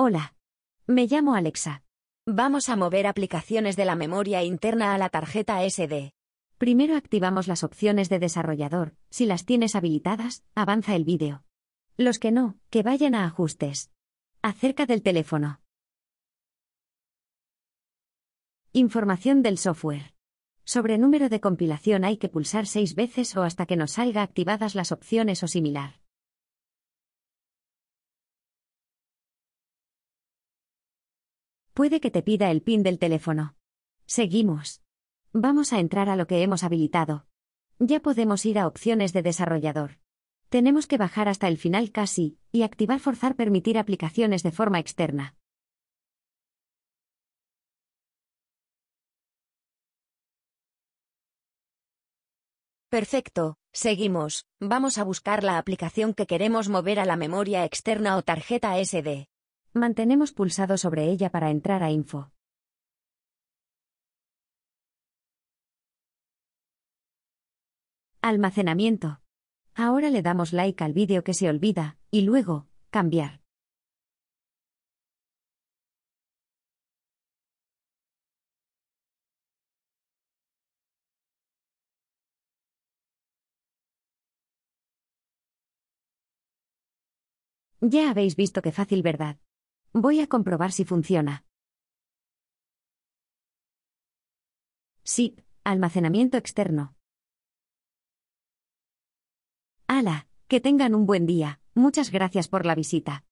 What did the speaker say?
Hola. Me llamo Alexa. Vamos a mover aplicaciones de la memoria interna a la tarjeta SD. Primero activamos las opciones de desarrollador. Si las tienes habilitadas, avanza el vídeo. Los que no, que vayan a ajustes. Acerca del teléfono. Información del software. Sobre número de compilación hay que pulsar seis veces o hasta que nos salga activadas las opciones o similar. Puede que te pida el PIN del teléfono. Seguimos. Vamos a entrar a lo que hemos habilitado. Ya podemos ir a opciones de desarrollador. Tenemos que bajar hasta el final casi, y activar forzar permitir aplicaciones de forma externa. Perfecto, seguimos, vamos a buscar la aplicación que queremos mover a la memoria externa o tarjeta SD. Mantenemos pulsado sobre ella para entrar a Info. Almacenamiento. Ahora le damos like al vídeo que se olvida, y luego, cambiar. Ya habéis visto qué fácil, ¿verdad? Voy a comprobar si funciona. SIP, almacenamiento externo. ¡Hala! que tengan un buen día, muchas gracias por la visita.